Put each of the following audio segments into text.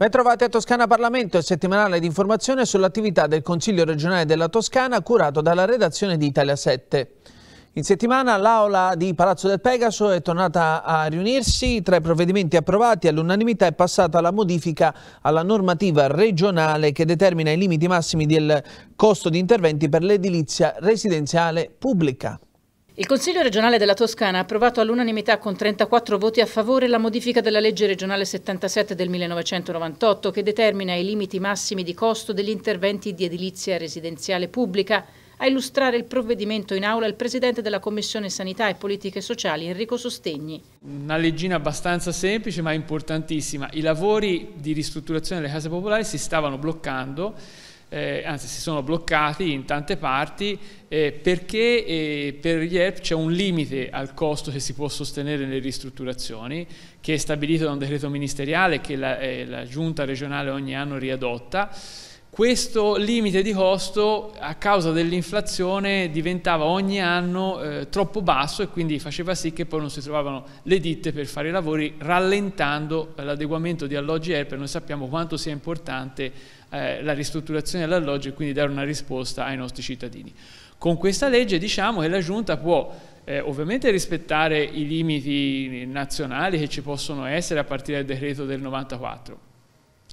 Ben trovati a Toscana Parlamento, il settimanale di informazione sull'attività del Consiglio regionale della Toscana curato dalla redazione di Italia 7. In settimana l'aula di Palazzo del Pegaso è tornata a riunirsi, tra i provvedimenti approvati all'unanimità è passata la modifica alla normativa regionale che determina i limiti massimi del costo di interventi per l'edilizia residenziale pubblica. Il Consiglio regionale della Toscana ha approvato all'unanimità con 34 voti a favore la modifica della legge regionale 77 del 1998 che determina i limiti massimi di costo degli interventi di edilizia residenziale pubblica. A illustrare il provvedimento in aula il presidente della Commissione Sanità e Politiche Sociali Enrico Sostegni. Una leggina abbastanza semplice ma importantissima. I lavori di ristrutturazione delle case popolari si stavano bloccando eh, anzi si sono bloccati in tante parti eh, perché eh, per gli ERP c'è un limite al costo che si può sostenere nelle ristrutturazioni che è stabilito da un decreto ministeriale che la, eh, la giunta regionale ogni anno riadotta questo limite di costo a causa dell'inflazione diventava ogni anno eh, troppo basso e quindi faceva sì che poi non si trovavano le ditte per fare i lavori rallentando eh, l'adeguamento di alloggi air, noi sappiamo quanto sia importante eh, la ristrutturazione dell'alloggio e quindi dare una risposta ai nostri cittadini. Con questa legge diciamo che la Giunta può eh, ovviamente rispettare i limiti nazionali che ci possono essere a partire dal decreto del 94,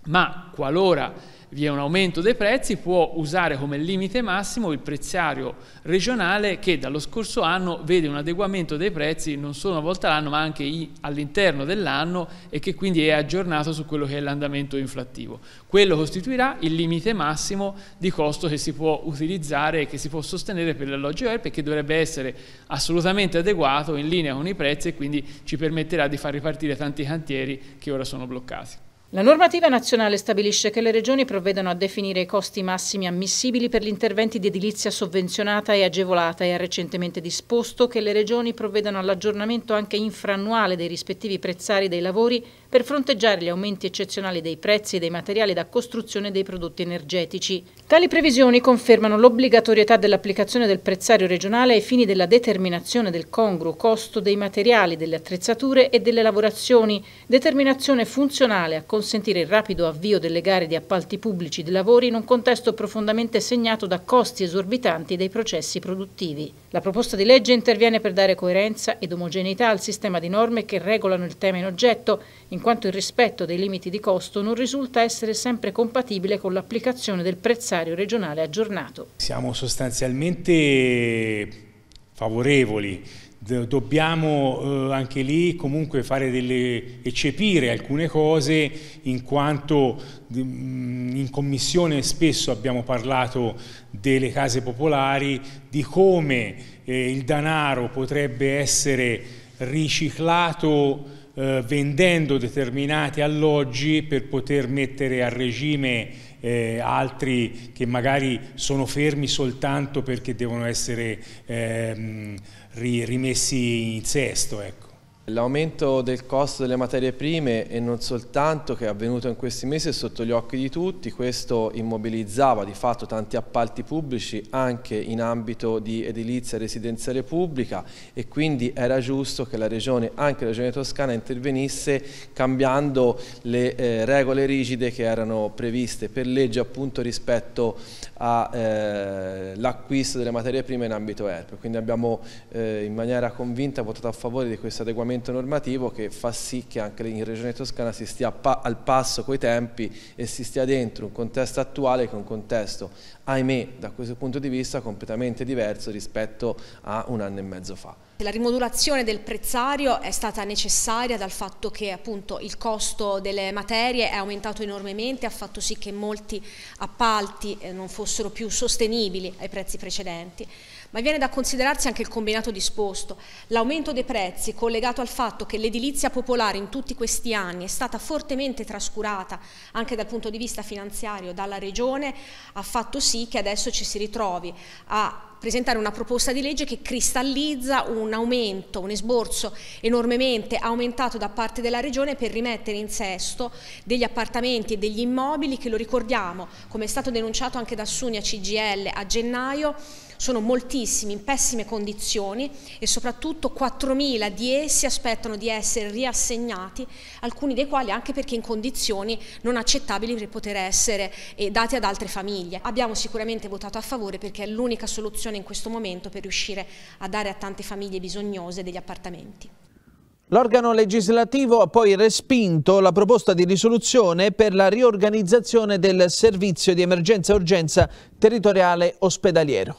ma qualora vi è un aumento dei prezzi, può usare come limite massimo il preziario regionale che dallo scorso anno vede un adeguamento dei prezzi non solo una volta all'anno ma anche all'interno dell'anno e che quindi è aggiornato su quello che è l'andamento inflattivo. Quello costituirà il limite massimo di costo che si può utilizzare e che si può sostenere per l'alloggio ERP e che dovrebbe essere assolutamente adeguato in linea con i prezzi e quindi ci permetterà di far ripartire tanti cantieri che ora sono bloccati. La normativa nazionale stabilisce che le regioni provvedano a definire i costi massimi ammissibili per gli interventi di edilizia sovvenzionata e agevolata e ha recentemente disposto che le regioni provvedano all'aggiornamento anche infrannuale dei rispettivi prezzari dei lavori per fronteggiare gli aumenti eccezionali dei prezzi dei materiali da costruzione dei prodotti energetici. Tali previsioni confermano l'obbligatorietà dell'applicazione del prezzario regionale ai fini della determinazione del congruo costo dei materiali, delle attrezzature e delle lavorazioni, determinazione funzionale a consentire il rapido avvio delle gare di appalti pubblici di lavori in un contesto profondamente segnato da costi esorbitanti dei processi produttivi. La proposta di legge interviene per dare coerenza ed omogeneità al sistema di norme che regolano il tema in oggetto in quanto il rispetto dei limiti di costo non risulta essere sempre compatibile con l'applicazione del prezzario regionale aggiornato. Siamo sostanzialmente favorevoli dobbiamo eh, anche lì comunque fare delle, eccepire alcune cose in quanto mm, in commissione spesso abbiamo parlato delle case popolari, di come eh, il denaro potrebbe essere riciclato eh, vendendo determinati alloggi per poter mettere a regime eh, altri che magari sono fermi soltanto perché devono essere ehm, rimessi in sesto. Ecco. L'aumento del costo delle materie prime e non soltanto che è avvenuto in questi mesi è sotto gli occhi di tutti, questo immobilizzava di fatto tanti appalti pubblici anche in ambito di edilizia residenziale pubblica e quindi era giusto che la Regione, anche la Regione Toscana, intervenisse cambiando le eh, regole rigide che erano previste per legge appunto rispetto eh, all'acquisto eh, delle materie prime in ambito ERP. Quindi abbiamo eh, in maniera convinta votato a favore di questo adeguamento normativo che fa sì che anche in Regione Toscana si stia pa al passo coi tempi e si stia dentro un contesto attuale che è un contesto, ahimè, da questo punto di vista completamente diverso rispetto a un anno e mezzo fa. La rimodulazione del prezzario è stata necessaria dal fatto che appunto, il costo delle materie è aumentato enormemente, ha fatto sì che molti appalti eh, non fossero più sostenibili ai prezzi precedenti. Ma viene da considerarsi anche il combinato disposto. L'aumento dei prezzi collegato al fatto che l'edilizia popolare in tutti questi anni è stata fortemente trascurata anche dal punto di vista finanziario dalla Regione ha fatto sì che adesso ci si ritrovi a presentare una proposta di legge che cristallizza un aumento, un esborso enormemente aumentato da parte della Regione per rimettere in sesto degli appartamenti e degli immobili che lo ricordiamo, come è stato denunciato anche da Sunia CGL a gennaio, sono moltissimi, in pessime condizioni e soprattutto 4.000 di essi aspettano di essere riassegnati, alcuni dei quali anche perché in condizioni non accettabili per poter essere eh, dati ad altre famiglie. Abbiamo sicuramente votato a favore perché è l'unica soluzione soluzione in questo momento per riuscire a dare a tante famiglie bisognose degli appartamenti. L'organo legislativo ha poi respinto la proposta di risoluzione per la riorganizzazione del servizio di emergenza-urgenza territoriale ospedaliero.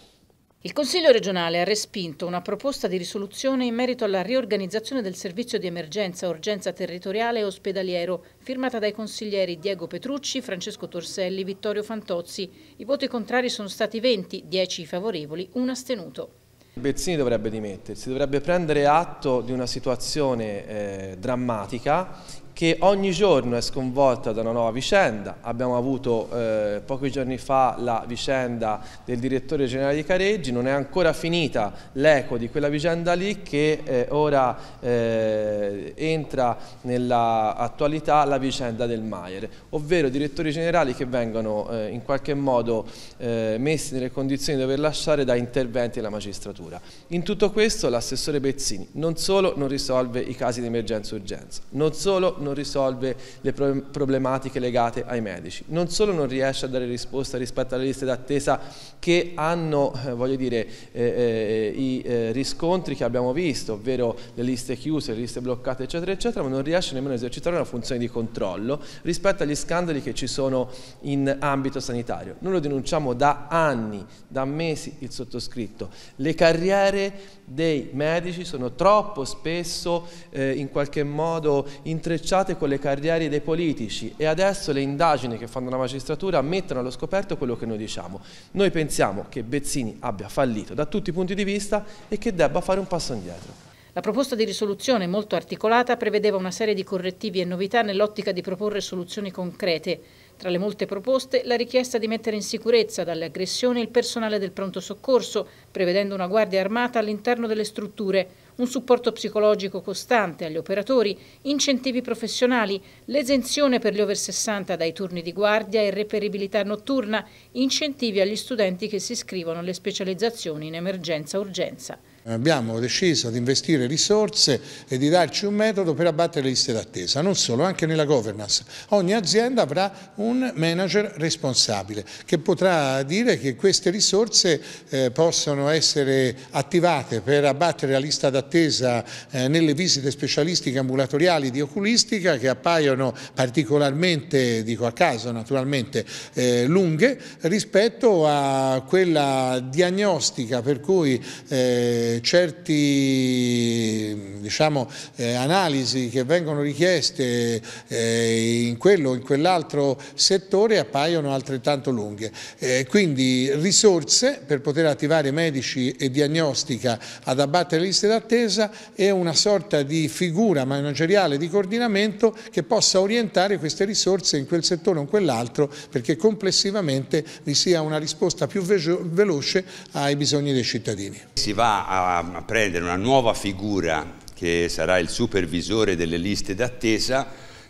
Il Consiglio regionale ha respinto una proposta di risoluzione in merito alla riorganizzazione del servizio di emergenza urgenza territoriale e ospedaliero firmata dai consiglieri Diego Petrucci, Francesco Torselli, Vittorio Fantozzi. I voti contrari sono stati 20, 10 favorevoli, un astenuto. Bezzini dovrebbe dimettersi, dovrebbe prendere atto di una situazione eh, drammatica che ogni giorno è sconvolta da una nuova vicenda. Abbiamo avuto eh, pochi giorni fa la vicenda del direttore generale di Careggi, non è ancora finita l'eco di quella vicenda lì che eh, ora eh, entra nell'attualità la vicenda del Maier, ovvero direttori generali che vengono eh, in qualche modo eh, messi nelle condizioni di dover lasciare da interventi della magistratura. In tutto questo l'assessore Bezzini non solo non risolve i casi di emergenza-urgenza, non solo non non risolve le problematiche legate ai medici. Non solo non riesce a dare risposta rispetto alle liste d'attesa che hanno eh, dire, eh, eh i eh, riscontri che abbiamo visto, ovvero le liste chiuse, le liste bloccate, eccetera, eccetera, ma non riesce nemmeno a esercitare una funzione di controllo rispetto agli scandali che ci sono in ambito sanitario. Noi lo denunciamo da anni, da mesi il sottoscritto. Le carriere dei medici sono troppo spesso eh, in qualche modo intrecciate cominciate con le carriere dei politici e adesso le indagini che fanno la magistratura mettono allo scoperto quello che noi diciamo. Noi pensiamo che Bezzini abbia fallito da tutti i punti di vista e che debba fare un passo indietro. La proposta di risoluzione, molto articolata, prevedeva una serie di correttivi e novità nell'ottica di proporre soluzioni concrete. Tra le molte proposte, la richiesta di mettere in sicurezza dalle aggressioni il personale del pronto soccorso, prevedendo una guardia armata all'interno delle strutture, un supporto psicologico costante agli operatori, incentivi professionali, l'esenzione per gli over 60 dai turni di guardia e reperibilità notturna, incentivi agli studenti che si iscrivono alle specializzazioni in emergenza-urgenza. Eh, abbiamo deciso di investire risorse e di darci un metodo per abbattere le liste d'attesa, non solo, anche nella governance. Ogni azienda avrà un manager responsabile che potrà dire che queste risorse eh, possono essere attivate per abbattere la lista d'attesa eh, nelle visite specialistiche ambulatoriali di oculistica che appaiono particolarmente, dico a caso naturalmente, eh, lunghe rispetto a quella diagnostica per cui eh, eh, certi diciamo, eh, analisi che vengono richieste eh, in quello o in quell'altro settore appaiono altrettanto lunghe. Eh, quindi risorse per poter attivare medici e diagnostica ad abbattere le liste d'attesa e una sorta di figura manageriale di coordinamento che possa orientare queste risorse in quel settore o in quell'altro perché complessivamente vi sia una risposta più veloce ai bisogni dei cittadini. Si va a a prendere una nuova figura che sarà il supervisore delle liste d'attesa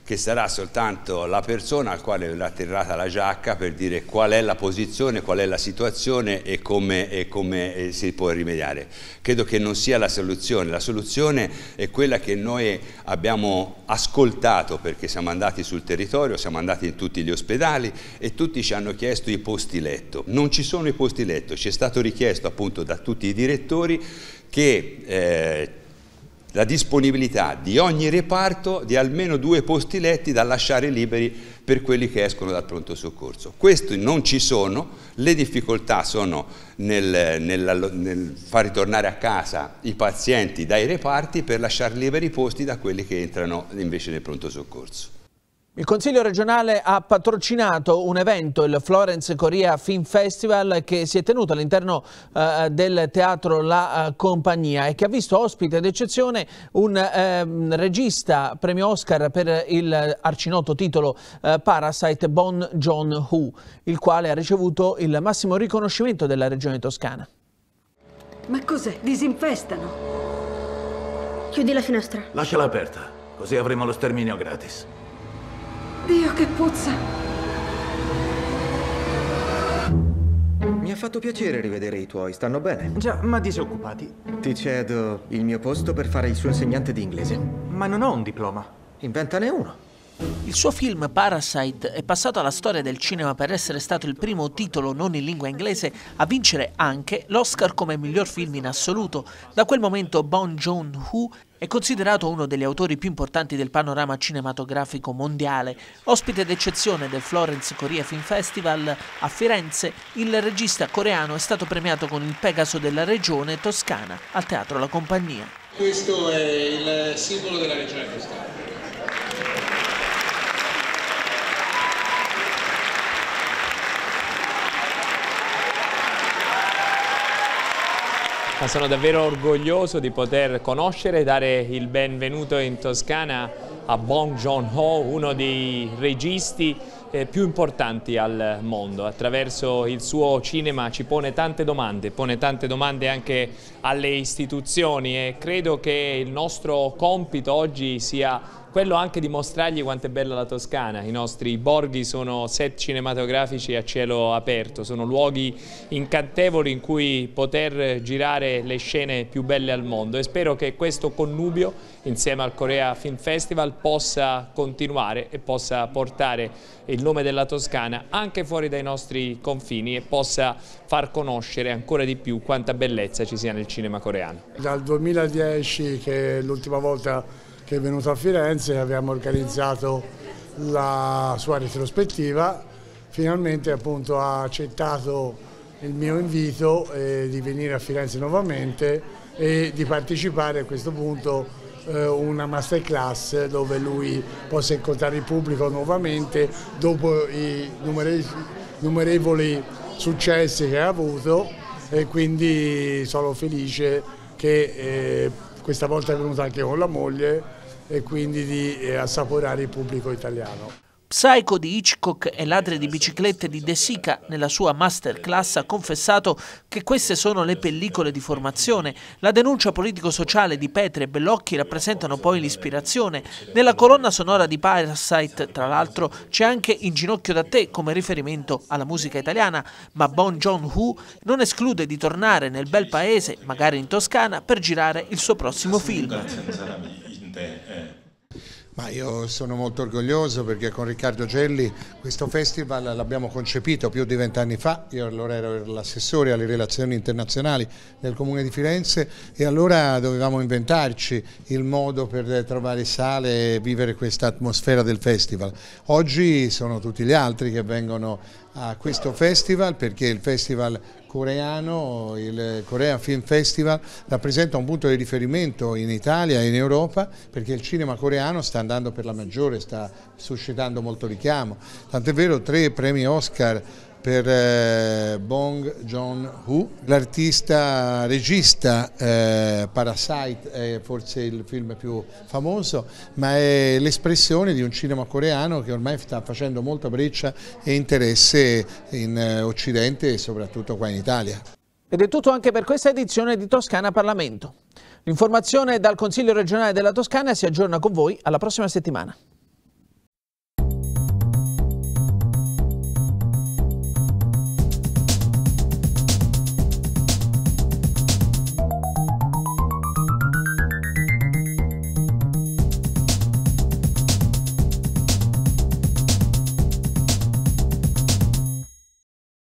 che sarà soltanto la persona al quale verrà atterrata la giacca per dire qual è la posizione, qual è la situazione e come, e come eh, si può rimediare. Credo che non sia la soluzione, la soluzione è quella che noi abbiamo ascoltato perché siamo andati sul territorio, siamo andati in tutti gli ospedali e tutti ci hanno chiesto i posti letto. Non ci sono i posti letto, ci è stato richiesto appunto da tutti i direttori che eh, la disponibilità di ogni reparto di almeno due posti letti da lasciare liberi per quelli che escono dal pronto soccorso. Questi non ci sono, le difficoltà sono nel, nel, nel far ritornare a casa i pazienti dai reparti per lasciare liberi i posti da quelli che entrano invece nel pronto soccorso. Il Consiglio regionale ha patrocinato un evento, il Florence Korea Film Festival, che si è tenuto all'interno eh, del teatro La eh, Compagnia e che ha visto ospite d'eccezione un eh, regista premio Oscar per il arcinoto titolo eh, Parasite Bon John Hu, il quale ha ricevuto il massimo riconoscimento della regione toscana. Ma cos'è? Disinfestano! Chiudi la finestra. Lasciala aperta, così avremo lo sterminio gratis. Dio, che puzza! Mi ha fatto piacere rivedere i tuoi, stanno bene. Già, ma disoccupati. Ti cedo il mio posto per fare il suo insegnante di inglese. Ma non ho un diploma. Inventane uno. Il suo film Parasite è passato alla storia del cinema per essere stato il primo titolo non in lingua inglese a vincere anche l'Oscar come miglior film in assoluto. Da quel momento Bon Joon-ho è considerato uno degli autori più importanti del panorama cinematografico mondiale, ospite d'eccezione del Florence Korea Film Festival a Firenze, il regista coreano è stato premiato con il Pegaso della Regione Toscana al Teatro La Compagnia. Questo è il simbolo della Regione Toscana. ma sono davvero orgoglioso di poter conoscere e dare il benvenuto in Toscana a Bong Joon-ho, uno dei registi eh, più importanti al mondo. Attraverso il suo cinema ci pone tante domande, pone tante domande anche alle istituzioni e credo che il nostro compito oggi sia quello anche di mostrargli quanto è bella la Toscana. I nostri borghi sono set cinematografici a cielo aperto, sono luoghi incantevoli in cui poter girare le scene più belle al mondo e spero che questo connubio insieme al Corea Film Festival possa continuare e possa portare il nome della Toscana anche fuori dai nostri confini e possa far conoscere ancora di più quanta bellezza ci sia nel cinema coreano. Dal 2010 che l'ultima volta che è venuto a Firenze e abbiamo organizzato la sua retrospettiva. Finalmente appunto, ha accettato il mio invito eh, di venire a Firenze nuovamente e di partecipare a questo punto eh, una masterclass dove lui possa incontrare il pubblico nuovamente dopo i numere numerevoli successi che ha avuto e quindi sono felice che eh, questa volta è venuta anche con la moglie e quindi di eh, assaporare il pubblico italiano. Psycho di Hitchcock e ladre di biciclette di De Sica nella sua masterclass ha confessato che queste sono le pellicole di formazione. La denuncia politico-sociale di Petre e Bellocchi rappresentano poi l'ispirazione. Nella colonna sonora di Parasite, tra l'altro, c'è anche In ginocchio da te come riferimento alla musica italiana, ma Bon John ho non esclude di tornare nel bel paese, magari in Toscana, per girare il suo prossimo film sente. Eh. Ma io sono molto orgoglioso perché con Riccardo Gelli questo festival l'abbiamo concepito più di vent'anni fa, io allora ero l'assessore alle relazioni internazionali del Comune di Firenze e allora dovevamo inventarci il modo per trovare sale e vivere questa atmosfera del festival. Oggi sono tutti gli altri che vengono a questo festival perché il festival coreano, il Korea Film Festival rappresenta un punto di riferimento in Italia e in Europa perché il cinema coreano sta andando per la maggiore, sta suscitando molto richiamo, tant'è vero tre premi Oscar per eh, Bong Joon-ho. L'artista regista eh, Parasite è forse il film più famoso, ma è l'espressione di un cinema coreano che ormai sta facendo molta breccia e interesse in eh, Occidente e soprattutto qua in Italia. Ed è tutto anche per questa edizione di Toscana Parlamento. L'informazione dal Consiglio regionale della Toscana si aggiorna con voi alla prossima settimana.